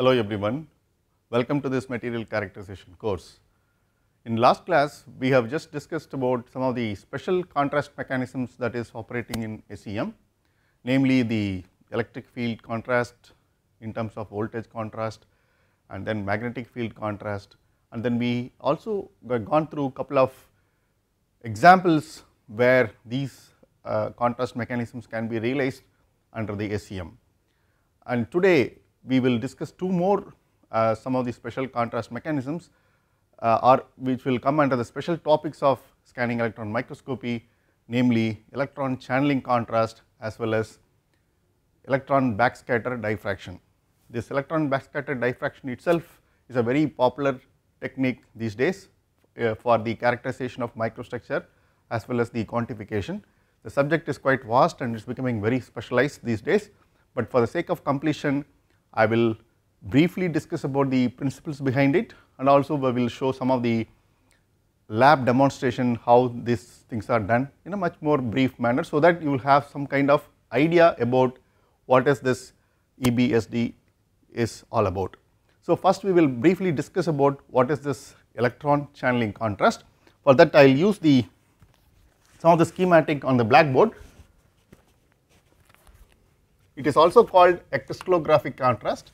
Hello everyone, welcome to this material characterization course. In last class, we have just discussed about some of the special contrast mechanisms that is operating in SEM, namely the electric field contrast in terms of voltage contrast and then magnetic field contrast and then we also gone through couple of examples where these uh, contrast mechanisms can be realized under the SEM. And today we will discuss two more uh, some of the special contrast mechanisms uh, which will come under the special topics of scanning electron microscopy namely electron channeling contrast as well as electron backscatter diffraction. This electron backscatter diffraction itself is a very popular technique these days uh, for the characterization of microstructure as well as the quantification. The subject is quite vast and it is becoming very specialized these days, but for the sake of completion I will briefly discuss about the principles behind it and also we will show some of the lab demonstration how these things are done in a much more brief manner so that you will have some kind of idea about what is this EBSD is all about. So, first we will briefly discuss about what is this electron channeling contrast. For that I will use the some of the schematic on the blackboard it is also called spectroscopic contrast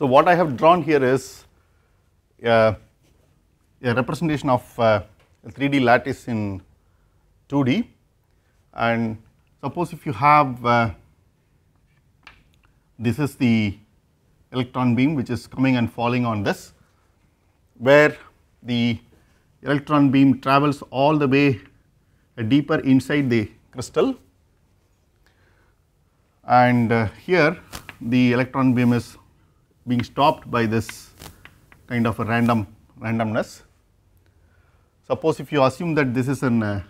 So what I have drawn here is uh, a representation of uh, a 3D lattice in 2D and suppose if you have uh, this is the electron beam which is coming and falling on this where the electron beam travels all the way uh, deeper inside the crystal and uh, here the electron beam is being stopped by this kind of a random randomness. Suppose if you assume that this is an, uh,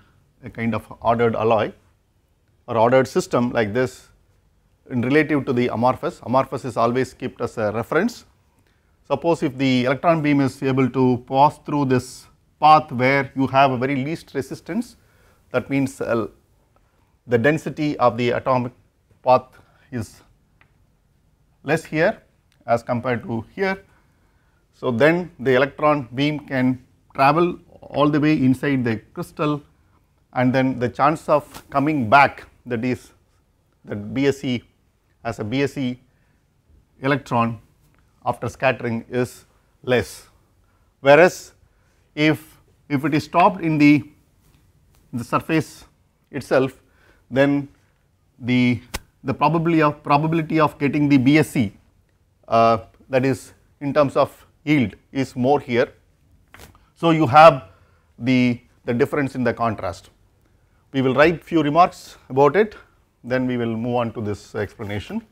a kind of ordered alloy or ordered system like this in relative to the amorphous, amorphous is always kept as a reference. Suppose if the electron beam is able to pass through this path where you have a very least resistance that means uh, the density of the atomic path is less here as compared to here. So, then the electron beam can travel all the way inside the crystal and then the chance of coming back that is that BSE as a BSE electron after scattering is less. Whereas, if, if it is stopped in the, the surface itself, then the, the probability of, probability of getting the BSE uh, that is in terms of yield is more here. So, you have the, the difference in the contrast. We will write few remarks about it, then we will move on to this explanation.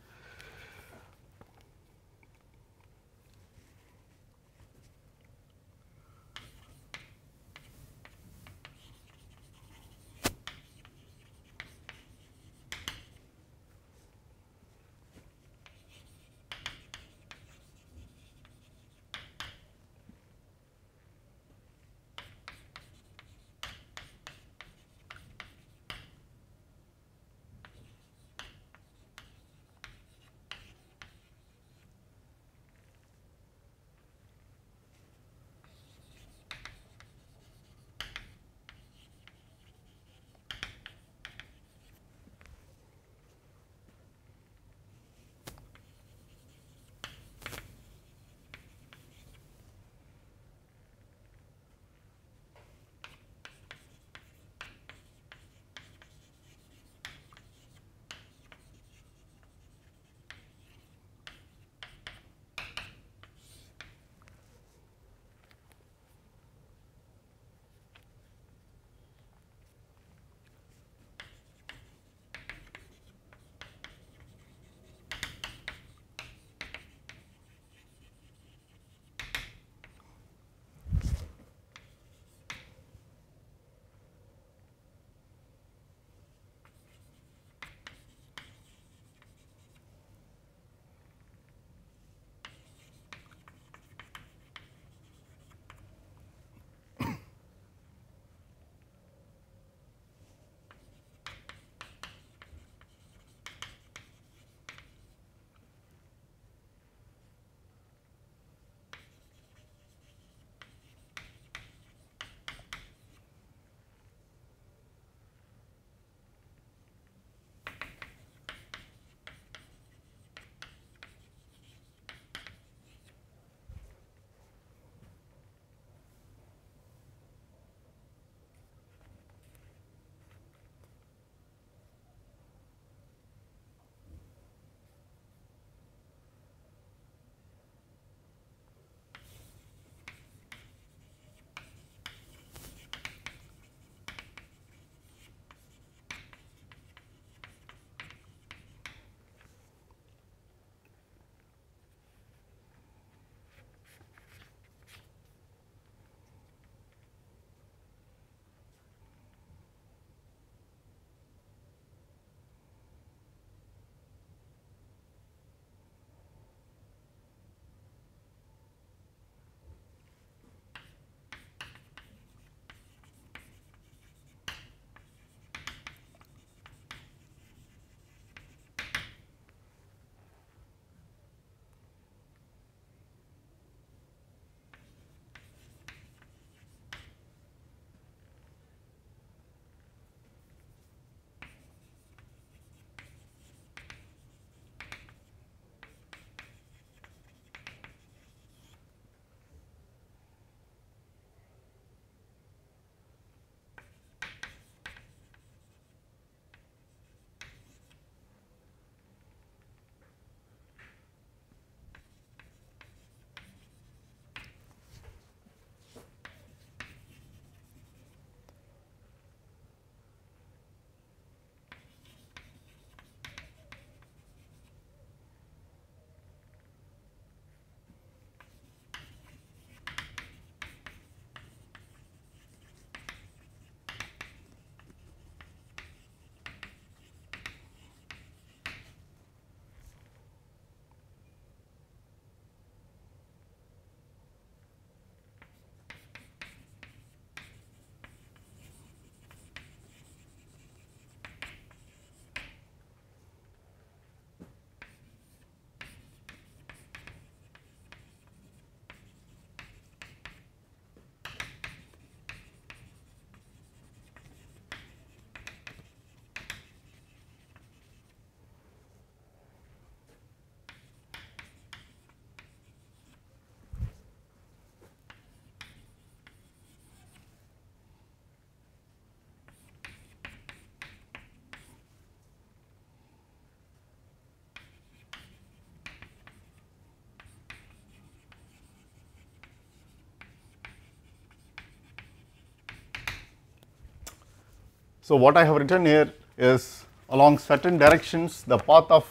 So, what I have written here is along certain directions the path of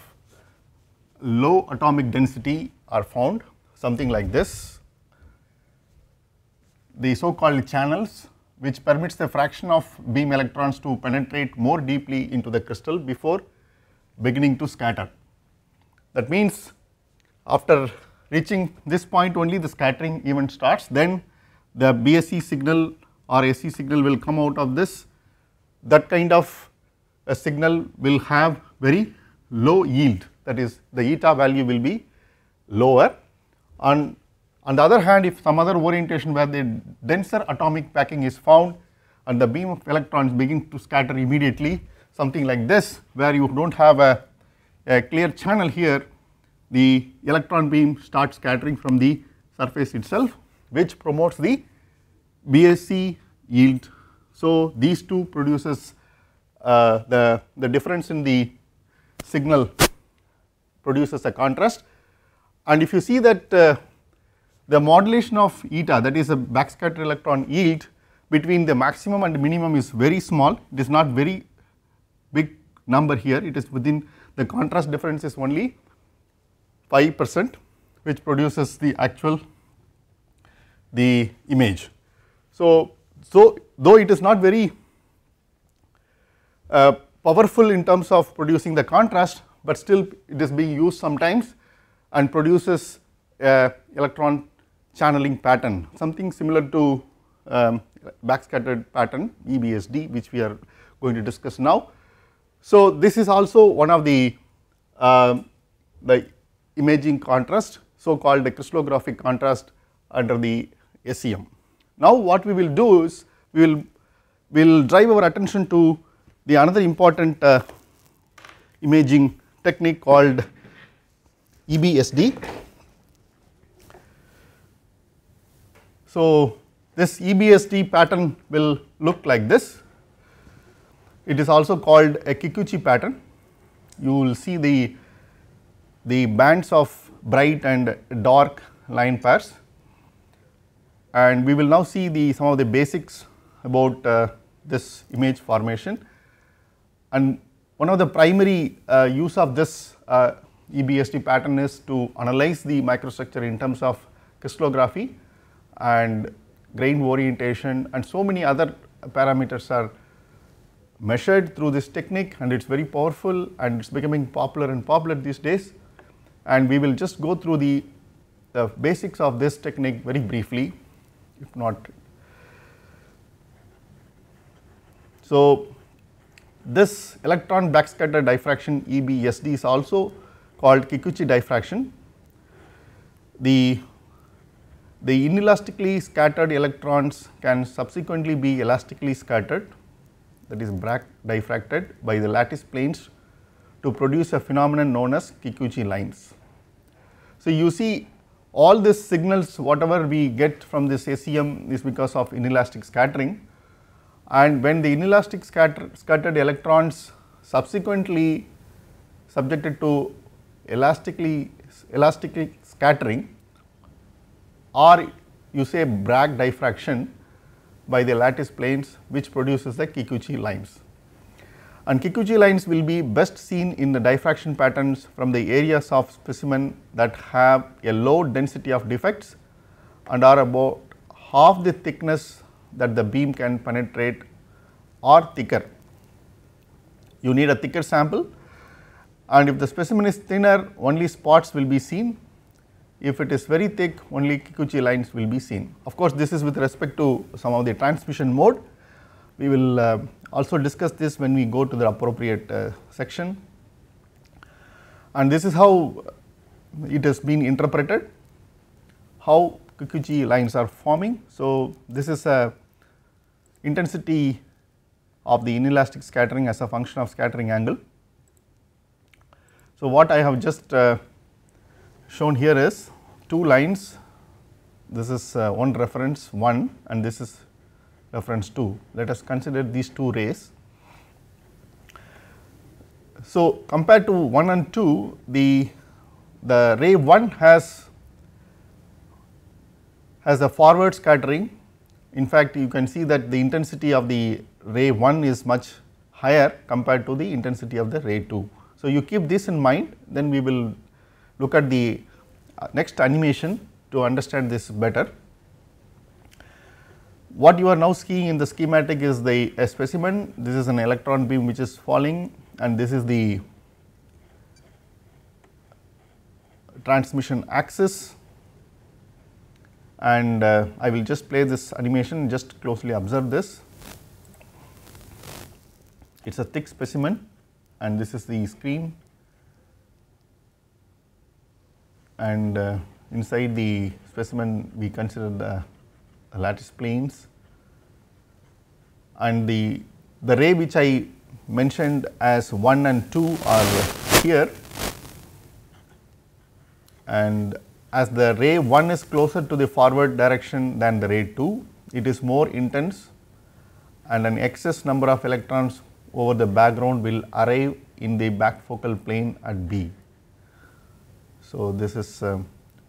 low atomic density are found something like this. The so called channels which permits the fraction of beam electrons to penetrate more deeply into the crystal before beginning to scatter. That means after reaching this point only the scattering event starts then the BSE signal or AC signal will come out of this that kind of a signal will have very low yield that is the eta value will be lower and on the other hand if some other orientation where the denser atomic packing is found and the beam of electrons begin to scatter immediately something like this where you do not have a, a clear channel here the electron beam starts scattering from the surface itself which promotes the BSC yield so these two produces uh, the, the difference in the signal produces a contrast and if you see that uh, the modulation of eta that is a backscatter electron yield between the maximum and the minimum is very small it is not very big number here it is within the contrast difference is only 5 percent which produces the actual the image. So so, though it is not very uh, powerful in terms of producing the contrast, but still it is being used sometimes and produces uh, electron channeling pattern, something similar to um, backscattered pattern EBSD which we are going to discuss now. So, this is also one of the, uh, the imaging contrast so called the crystallographic contrast under the SEM. Now what we will do is we will will drive our attention to the another important uh, imaging technique called EBSD. So this EBSD pattern will look like this. It is also called a Kikuchi pattern. You will see the the bands of bright and dark line pairs and we will now see the some of the basics about uh, this image formation. And one of the primary uh, use of this uh, EBSD pattern is to analyze the microstructure in terms of crystallography and grain orientation and so many other parameters are measured through this technique and it is very powerful and it is becoming popular and popular these days. And we will just go through the, the basics of this technique very briefly if not. So, this electron backscatter diffraction EBSD is also called Kikuchi diffraction. The, the inelastically scattered electrons can subsequently be elastically scattered that is diffracted by the lattice planes to produce a phenomenon known as Kikuchi lines. So, you see all these signals whatever we get from this A.C.M., is because of inelastic scattering and when the inelastic scatter, scattered electrons subsequently subjected to elastically elastic scattering or you say Bragg diffraction by the lattice planes which produces the Kikuchi lines and Kikuchi lines will be best seen in the diffraction patterns from the areas of specimen that have a low density of defects and are about half the thickness that the beam can penetrate or thicker. You need a thicker sample and if the specimen is thinner only spots will be seen, if it is very thick only Kikuchi lines will be seen. Of course, this is with respect to some of the transmission mode, we will uh, also discuss this when we go to the appropriate uh, section. And this is how it has been interpreted, how Kikuchi lines are forming. So, this is a intensity of the inelastic scattering as a function of scattering angle. So, what I have just uh, shown here is two lines, this is uh, one reference 1 and this is reference 2. Let us consider these two rays. So, compared to 1 and 2, the, the ray 1 has, has a forward scattering. In fact, you can see that the intensity of the ray 1 is much higher compared to the intensity of the ray 2. So, you keep this in mind then we will look at the uh, next animation to understand this better. What you are now seeing in the schematic is the specimen. This is an electron beam which is falling and this is the transmission axis and uh, I will just play this animation just closely observe this. It is a thick specimen and this is the screen and uh, inside the specimen we consider the lattice planes and the, the ray which I mentioned as 1 and 2 are here and as the ray 1 is closer to the forward direction than the ray 2, it is more intense and an excess number of electrons over the background will arrive in the back focal plane at B. So, this is uh,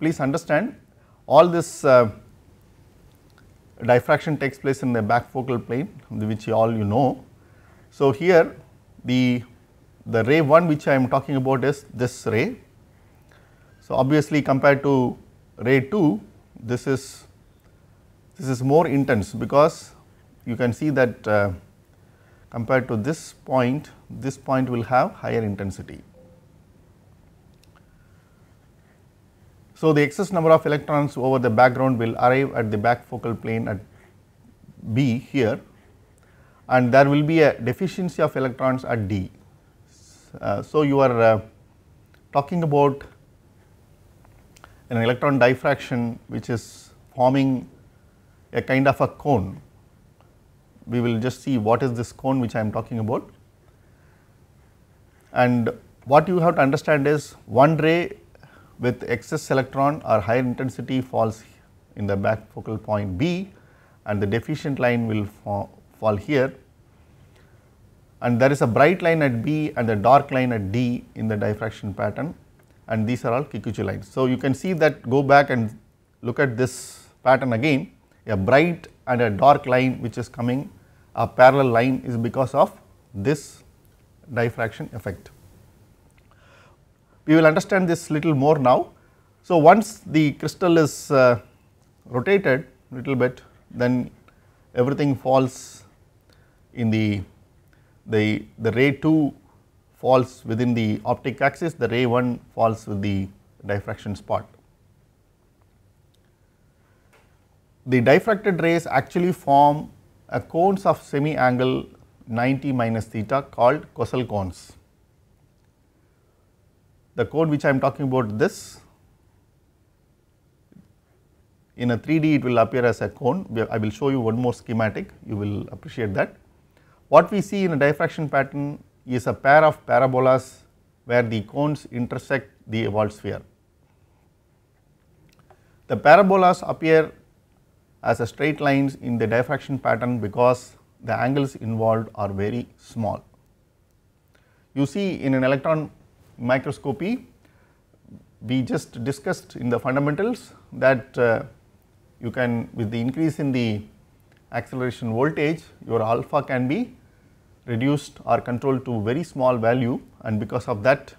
please understand all this uh, diffraction takes place in the back focal plane which you all you know. So, here the, the ray 1 which I am talking about is this ray. So, obviously compared to ray 2 this is this is more intense because you can see that uh, compared to this point this point will have higher intensity. So, the excess number of electrons over the background will arrive at the back focal plane at B here and there will be a deficiency of electrons at D. Uh, so, you are uh, talking about an electron diffraction which is forming a kind of a cone. We will just see what is this cone which I am talking about and what you have to understand is one ray with excess electron or higher intensity falls in the back focal point B and the deficient line will fall here and there is a bright line at B and a dark line at D in the diffraction pattern and these are all Kikuchi lines. So, you can see that go back and look at this pattern again a bright and a dark line which is coming a parallel line is because of this diffraction effect. We will understand this little more now. So, once the crystal is uh, rotated little bit then everything falls in the, the, the ray 2 falls within the optic axis, the ray 1 falls with the diffraction spot. The diffracted rays actually form a cones of semi angle 90 minus theta called Kossel cones the code which I am talking about this in a 3D it will appear as a cone I will show you one more schematic you will appreciate that. What we see in a diffraction pattern is a pair of parabolas where the cones intersect the evolved sphere. The parabolas appear as a straight lines in the diffraction pattern because the angles involved are very small. You see in an electron microscopy, we just discussed in the fundamentals that uh, you can with the increase in the acceleration voltage your alpha can be reduced or controlled to very small value and because of that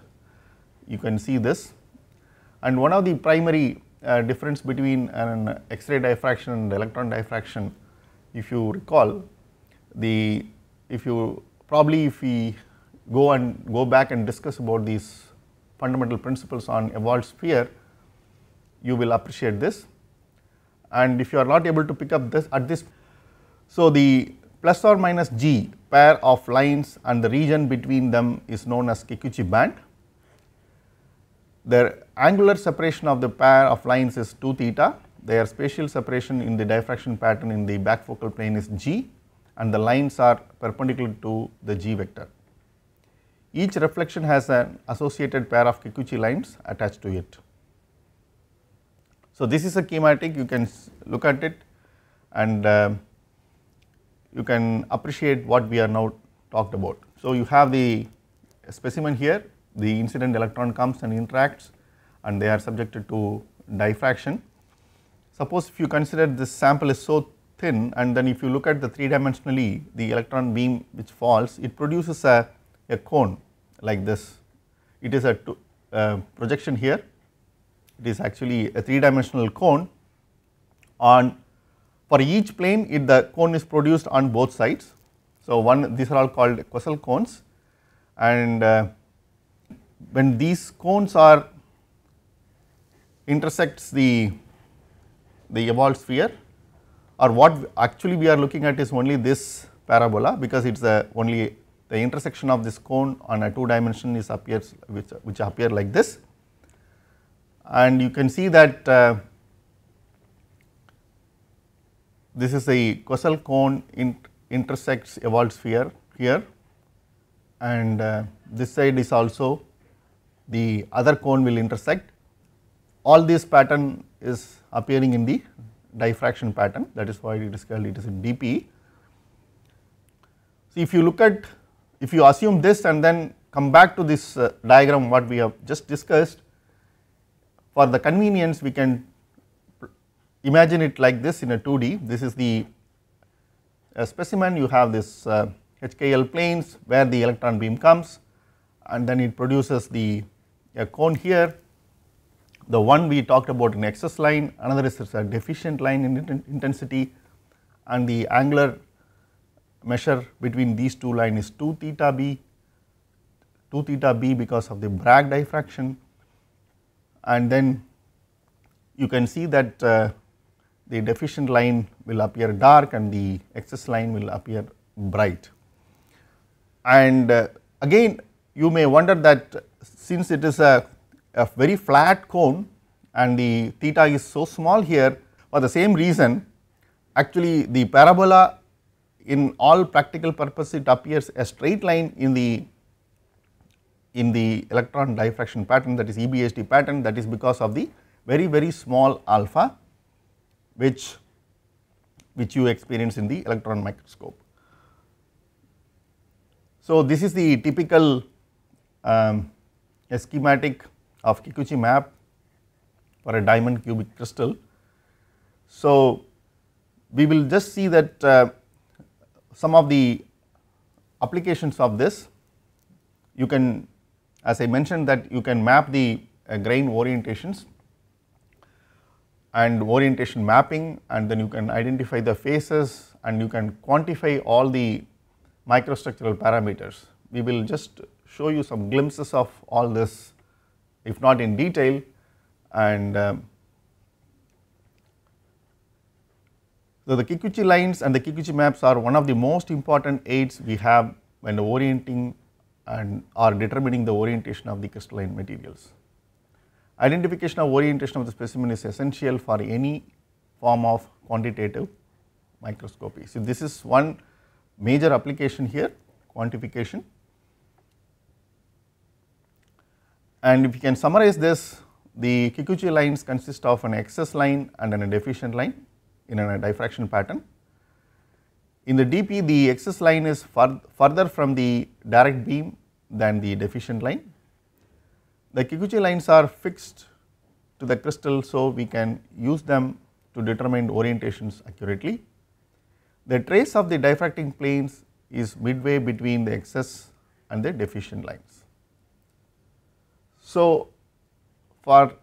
you can see this. And one of the primary uh, difference between an X-ray diffraction and electron diffraction if you recall the if you probably if we go and go back and discuss about these fundamental principles on evolved sphere, you will appreciate this. And if you are not able to pick up this at this, so the plus or minus g pair of lines and the region between them is known as Kikuchi band. Their angular separation of the pair of lines is 2 theta, their spatial separation in the diffraction pattern in the back focal plane is g and the lines are perpendicular to the g vector. Each reflection has an associated pair of Kikuchi lines attached to it. So, this is a schematic you can look at it and uh, you can appreciate what we are now talked about. So, you have the specimen here the incident electron comes and interacts and they are subjected to diffraction. Suppose if you consider this sample is so thin and then if you look at the 3 dimensionally the electron beam which falls it produces a a cone like this. It is a two, uh, projection here, it is actually a three dimensional cone on for each plane it the cone is produced on both sides. So, one these are all called Quessel cones and uh, when these cones are intersects the the evolved sphere or what actually we are looking at is only this parabola because it is a uh, only the intersection of this cone on a two dimension is appears which, which appear like this and you can see that uh, this is a Kossel cone in, intersects a walled sphere here and uh, this side is also the other cone will intersect. All this pattern is appearing in the diffraction pattern that is why it is called it is in DP. So, if you look at if you assume this and then come back to this uh, diagram what we have just discussed, for the convenience we can imagine it like this in a 2D. This is the uh, specimen you have this uh, HKL planes where the electron beam comes and then it produces the uh, cone here. The one we talked about in excess line, another is a deficient line in intensity and the angular measure between these two lines is 2 theta b, 2 theta b because of the Bragg diffraction and then you can see that uh, the deficient line will appear dark and the excess line will appear bright. And uh, again you may wonder that since it is a, a very flat cone and the theta is so small here for the same reason actually the parabola in all practical purposes, it appears a straight line in the in the electron diffraction pattern that is EBSD pattern that is because of the very very small alpha which which you experience in the electron microscope. So, this is the typical um, schematic of Kikuchi map for a diamond cubic crystal. So, we will just see that uh, some of the applications of this, you can as I mentioned that you can map the uh, grain orientations and orientation mapping and then you can identify the faces, and you can quantify all the microstructural parameters. We will just show you some glimpses of all this if not in detail and um, So, the Kikuchi lines and the Kikuchi maps are one of the most important aids we have when orienting and are determining the orientation of the crystalline materials. Identification of orientation of the specimen is essential for any form of quantitative microscopy. So, this is one major application here quantification and if you can summarize this the Kikuchi lines consist of an excess line and an deficient line in a diffraction pattern. In the DP the excess line is far, further from the direct beam than the deficient line. The Kikuchi lines are fixed to the crystal so we can use them to determine orientations accurately. The trace of the diffracting planes is midway between the excess and the deficient lines. So, for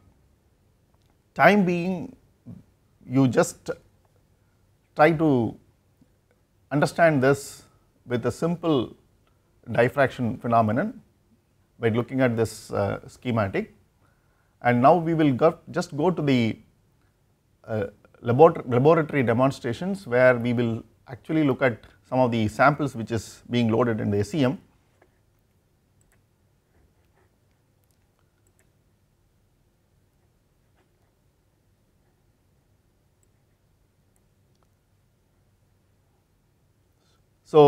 time being you just try to understand this with a simple diffraction phenomenon by looking at this uh, schematic. And now we will go, just go to the uh, laboratory demonstrations where we will actually look at some of the samples which is being loaded in the SEM So,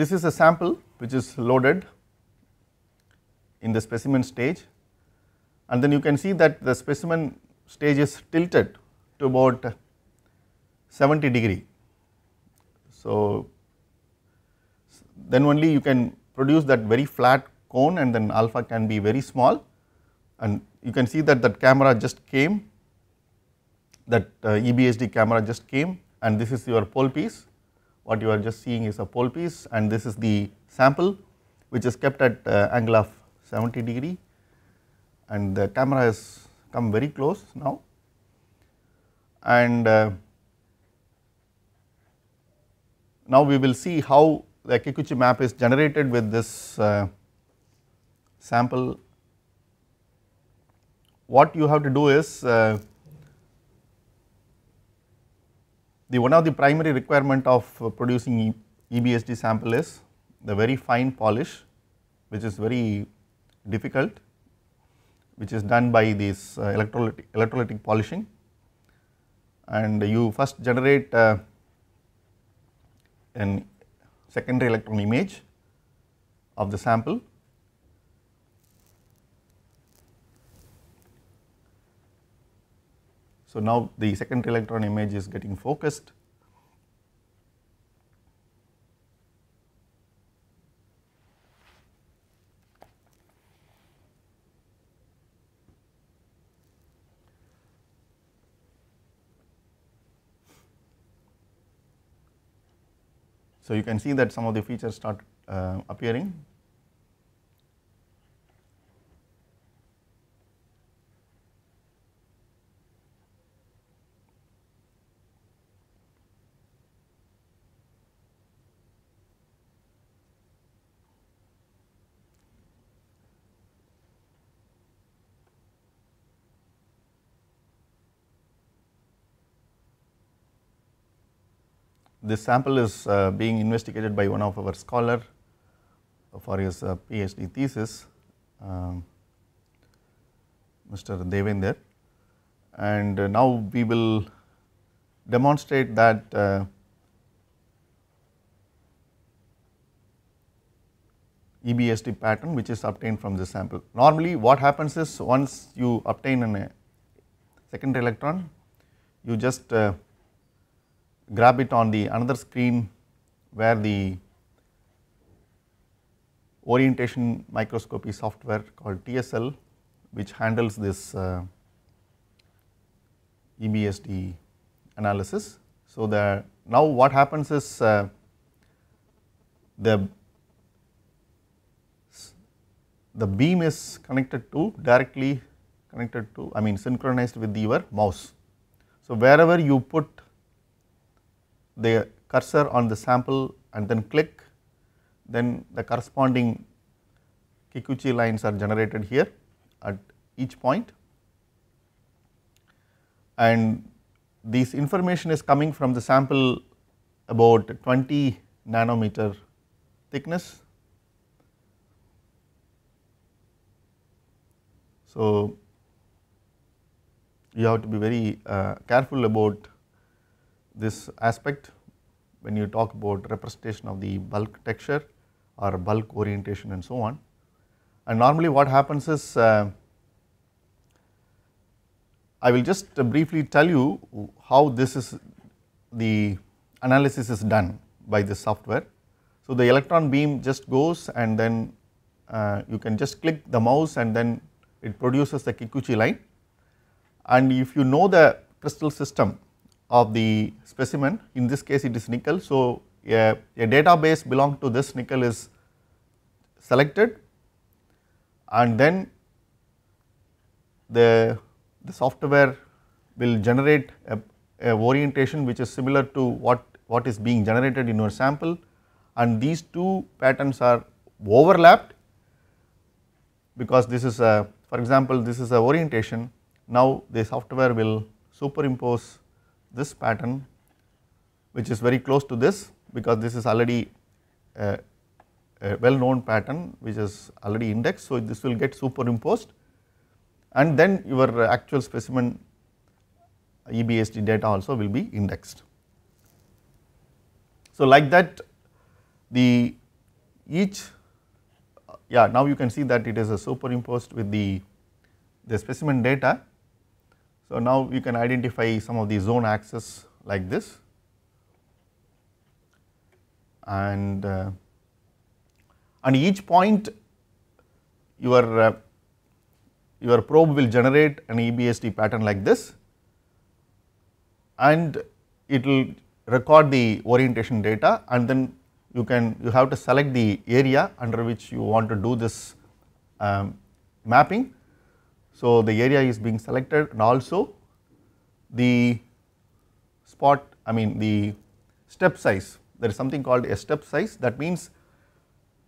this is a sample which is loaded in the specimen stage and then you can see that the specimen stage is tilted to about 70 degree. So, then only you can produce that very flat cone and then alpha can be very small and you can see that that camera just came that uh, EBSD camera just came and this is your pole piece what you are just seeing is a pole piece and this is the sample which is kept at uh, angle of 70 degree and the camera has come very close now and uh, now we will see how the Kikuchi map is generated with this uh, sample. What you have to do is uh, the one of the primary requirement of uh, producing EBSD sample is the very fine polish which is very difficult which is done by this uh, electrolytic, electrolytic polishing and you first generate uh, an secondary electron image of the sample So, now the second electron image is getting focused. So, you can see that some of the features start uh, appearing This sample is uh, being investigated by one of our scholar for his uh, PhD thesis, um, Mr. Devender. And uh, now we will demonstrate that uh, EBSD pattern which is obtained from this sample. Normally what happens is once you obtain a uh, second electron, you just uh, grab it on the another screen where the orientation microscopy software called TSL which handles this uh, EBSD analysis. So, the now what happens is uh, the the beam is connected to directly connected to I mean synchronized with your mouse. So, wherever you put the cursor on the sample and then click, then the corresponding Kikuchi lines are generated here at each point and this information is coming from the sample about 20 nanometer thickness. So, you have to be very uh, careful about this aspect when you talk about representation of the bulk texture or bulk orientation and so on. And normally what happens is uh, I will just briefly tell you how this is the analysis is done by this software. So, the electron beam just goes and then uh, you can just click the mouse and then it produces the Kikuchi line and if you know the crystal system of the specimen. In this case, it is nickel. So, a, a database belong to this nickel is selected and then the, the software will generate a, a orientation which is similar to what, what is being generated in your sample and these two patterns are overlapped because this is a for example this is a orientation now the software will superimpose this pattern which is very close to this because this is already a, a well known pattern which is already indexed. So, this will get superimposed and then your actual specimen EBSD data also will be indexed. So, like that the each yeah now you can see that it is a superimposed with the the specimen data so, now you can identify some of the zone axes like this and uh, each point your uh, your probe will generate an EBSD pattern like this and it will record the orientation data and then you can you have to select the area under which you want to do this um, mapping so, the area is being selected and also the spot I mean the step size there is something called a step size that means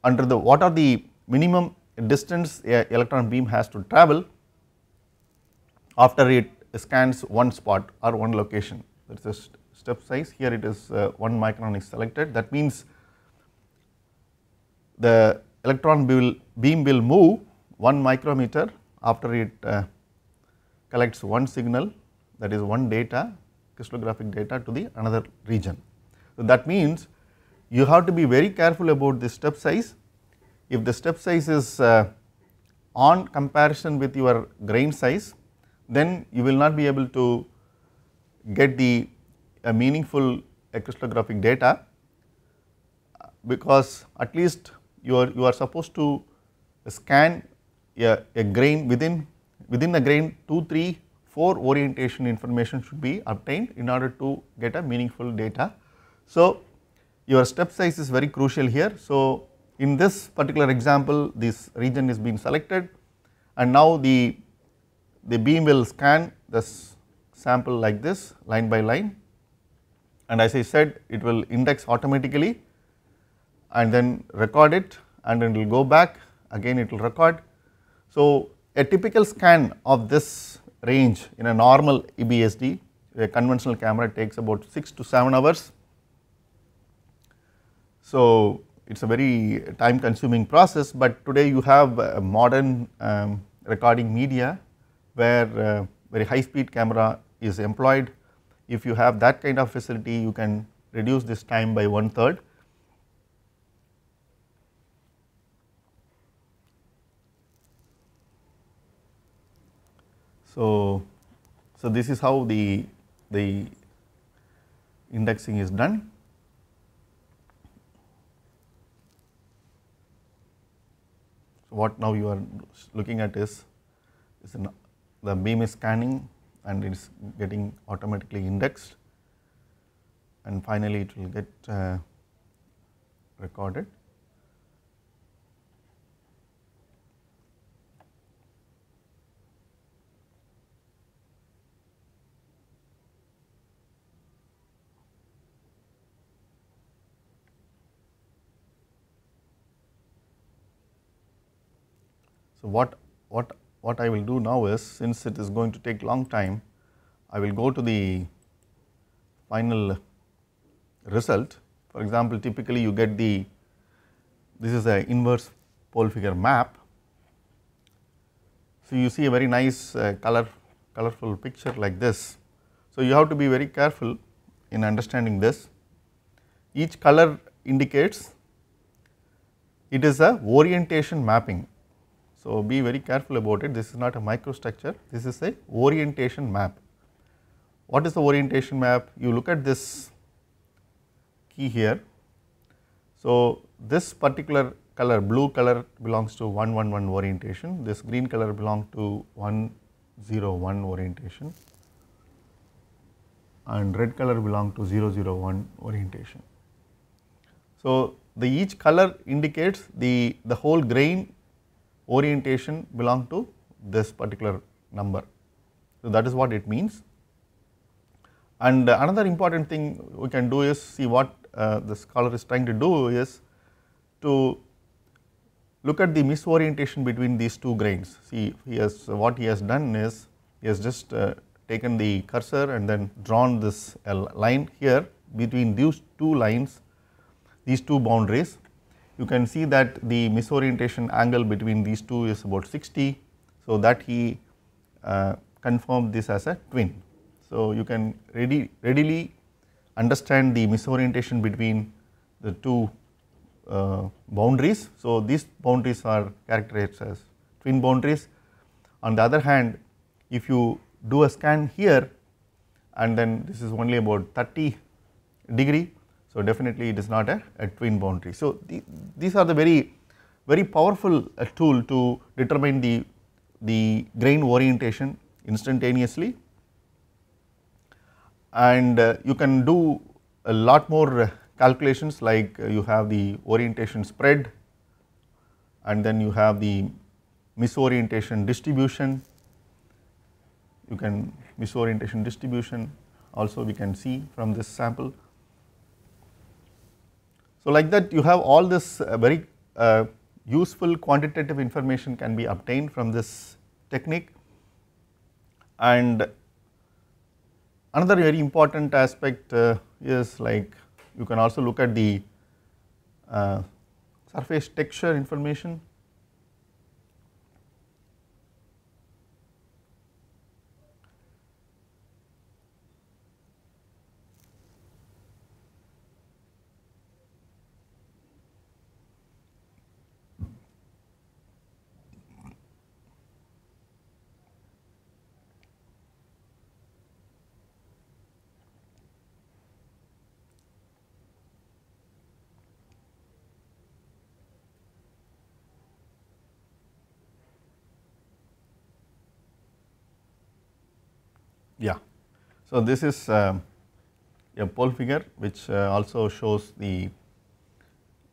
under the what are the minimum distance a electron beam has to travel after it scans one spot or one location that is a step size here it is uh, 1 micron is selected that means the electron will, beam will move 1 micrometer after it uh, collects one signal that is one data crystallographic data to the another region. So, that means you have to be very careful about the step size. If the step size is uh, on comparison with your grain size, then you will not be able to get the a uh, meaningful uh, crystallographic data uh, because at least you are, you are supposed to scan a, a grain within, within a grain 2, 3, 4 orientation information should be obtained in order to get a meaningful data. So, your step size is very crucial here. So, in this particular example this region is being selected and now the, the beam will scan this sample like this line by line and as I said it will index automatically and then record it and then it will go back again it will record so, a typical scan of this range in a normal EBSD, a conventional camera takes about 6 to 7 hours. So, it is a very time consuming process, but today you have modern um, recording media where uh, very high speed camera is employed. If you have that kind of facility, you can reduce this time by one third. So, so this is how the, the indexing is done. So what now you are looking at is, is an, the beam is scanning and it is getting automatically indexed and finally it will get uh, recorded. So, what, what, what I will do now is since it is going to take long time, I will go to the final result. For example, typically you get the, this is a inverse pole figure map. So, you see a very nice uh, color, colorful picture like this. So, you have to be very careful in understanding this. Each color indicates it is a orientation mapping so, be very careful about it. This is not a microstructure. This is a orientation map. What is the orientation map? You look at this key here. So, this particular color blue color belongs to 111 orientation. This green color belongs to 101 orientation and red color belong to 001 orientation. So, the each color indicates the, the whole grain orientation belong to this particular number. So, that is what it means. And uh, another important thing we can do is see what uh, the scholar is trying to do is to look at the misorientation between these two grains. See he has what he has done is he has just uh, taken the cursor and then drawn this uh, line here between these two lines these two boundaries you can see that the misorientation angle between these two is about 60. So, that he uh, confirmed this as a twin. So, you can ready, readily understand the misorientation between the two uh, boundaries. So, these boundaries are characterized as twin boundaries. On the other hand, if you do a scan here and then this is only about 30 degree so definitely it is not a, a twin boundary. So the, these are the very, very powerful uh, tool to determine the, the grain orientation instantaneously and uh, you can do a lot more uh, calculations like uh, you have the orientation spread and then you have the misorientation distribution, you can misorientation distribution also we can see from this sample so, like that you have all this uh, very uh, useful quantitative information can be obtained from this technique and another very important aspect uh, is like you can also look at the uh, surface texture information Yeah. So, this is um, a pole figure which uh, also shows the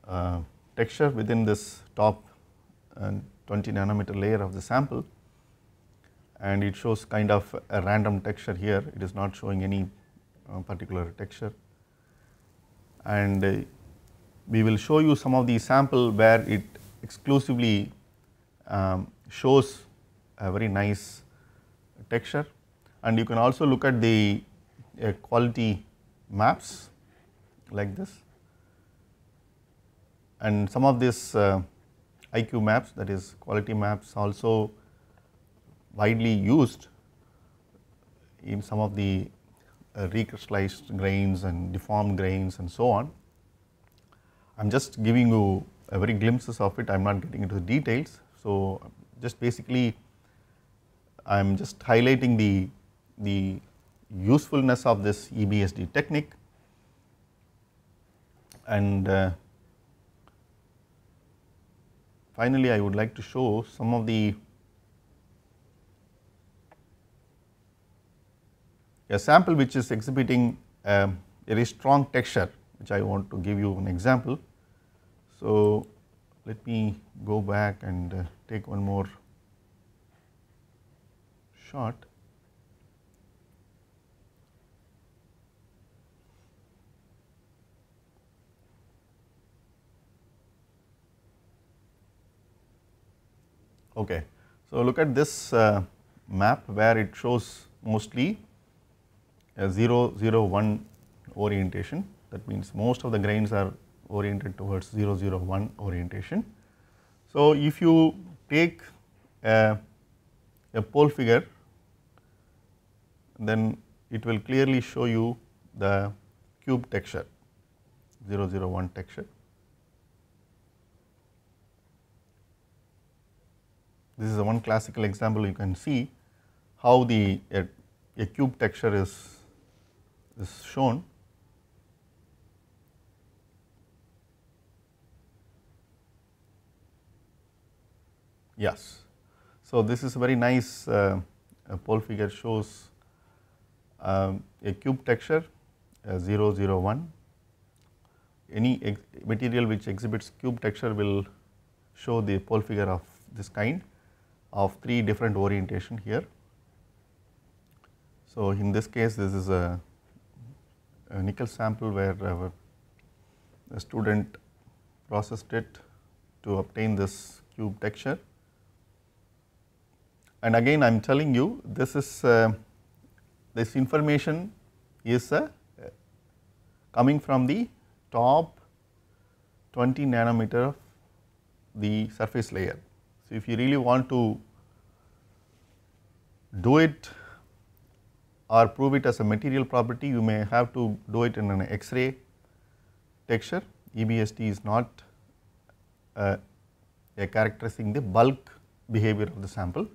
uh, texture within this top uh, 20 nanometer layer of the sample and it shows kind of a random texture here it is not showing any particular texture and we will show you some of the sample where it exclusively um, shows a very nice texture and you can also look at the uh, quality maps like this and some of these uh, IQ maps that is quality maps also widely used in some of the uh, recrystallized grains and deformed grains and so on. I am just giving you a very glimpses of it I am not getting into the details. So, just basically I am just highlighting the the usefulness of this EBSD technique and uh, finally I would like to show some of the a sample which is exhibiting um, a very strong texture which I want to give you an example. So, let me go back and uh, take one more shot. Okay. So, look at this uh, map where it shows mostly a uh, 0, 0, 1 orientation. That means most of the grains are oriented towards 0, 0, 1 orientation. So, if you take a, uh, a pole figure, then it will clearly show you the cube texture 0, 0, 1 texture. This is one classical example you can see how the a, a cube texture is, is shown. Yes. So, this is a very nice uh, a pole figure shows um, a cube texture uh, 0 0 1 any material which exhibits cube texture will show the pole figure of this kind of three different orientation here. So, in this case this is a, a nickel sample where uh, the student processed it to obtain this cube texture. And again I am telling you this is uh, this information is uh, coming from the top 20 nanometer of the surface layer. So, if you really want to do it or prove it as a material property, you may have to do it in an X-ray texture. EBST is not uh, a characterizing the bulk behavior of the sample.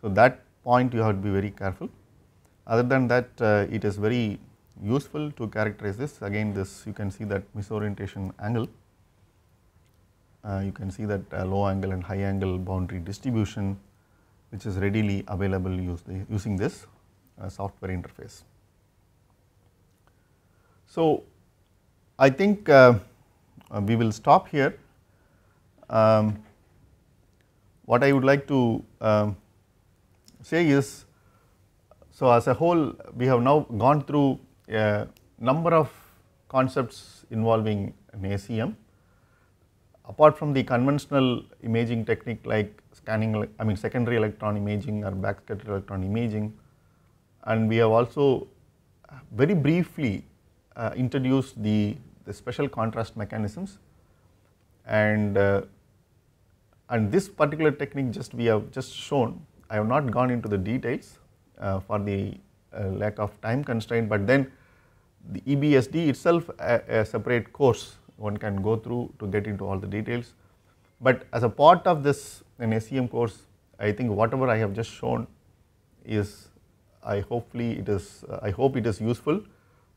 So, that point you have to be very careful. Other than that, uh, it is very useful to characterize this. Again, this you can see that misorientation angle. Uh, you can see that uh, low angle and high angle boundary distribution which is readily available use the, using this uh, software interface. So, I think uh, uh, we will stop here. Um, what I would like to um, say is, so as a whole we have now gone through a number of concepts involving an ACM apart from the conventional imaging technique like scanning, I mean secondary electron imaging or backscatter electron imaging, and we have also very briefly uh, introduced the, the special contrast mechanisms and uh, and this particular technique just we have just shown I have not gone into the details uh, for the uh, lack of time constraint but then the EBSD itself a, uh, a separate course one can go through to get into all the details. But as a part of this an SEM course, I think whatever I have just shown is I hopefully it is uh, I hope it is useful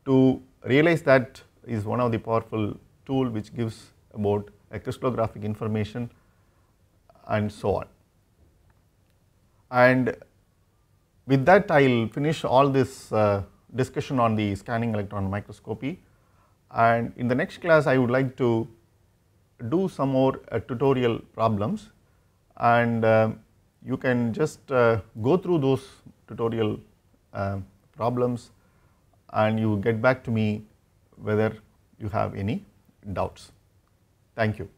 to realize that is one of the powerful tool which gives about crystallographic information and so on. And with that I will finish all this uh, discussion on the scanning electron microscopy and in the next class, I would like to do some more uh, tutorial problems and uh, you can just uh, go through those tutorial uh, problems and you get back to me whether you have any doubts. Thank you.